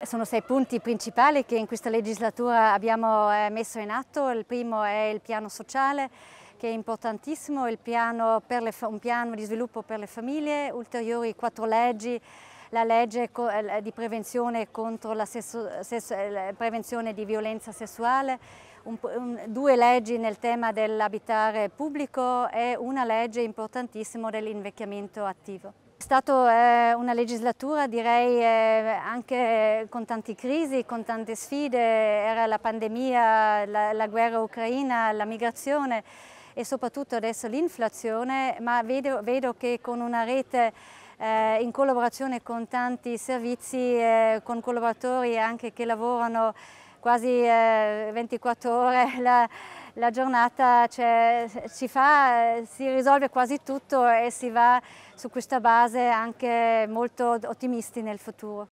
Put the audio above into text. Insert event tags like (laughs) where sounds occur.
Sono sei punti principali che in questa legislatura abbiamo eh, messo in atto. Il primo è il piano sociale che è importantissimo, piano le, un piano di sviluppo per le famiglie, ulteriori quattro leggi, la legge eh, di prevenzione, sesso, sesso, eh, prevenzione di violenza sessuale, un, un, due leggi nel tema dell'abitare pubblico e una legge importantissima dell'invecchiamento attivo stata eh, una legislatura direi eh, anche con tante crisi, con tante sfide, era la pandemia, la, la guerra ucraina, la migrazione e soprattutto adesso l'inflazione, ma vedo, vedo, che con una rete eh, in collaborazione con tanti servizi, eh, con collaboratori anche che lavorano quasi eh, 24 ore (laughs) la, la giornata, cioè, fa, si risolve quasi tutto e si va su questa base anche molto ottimisti nel futuro.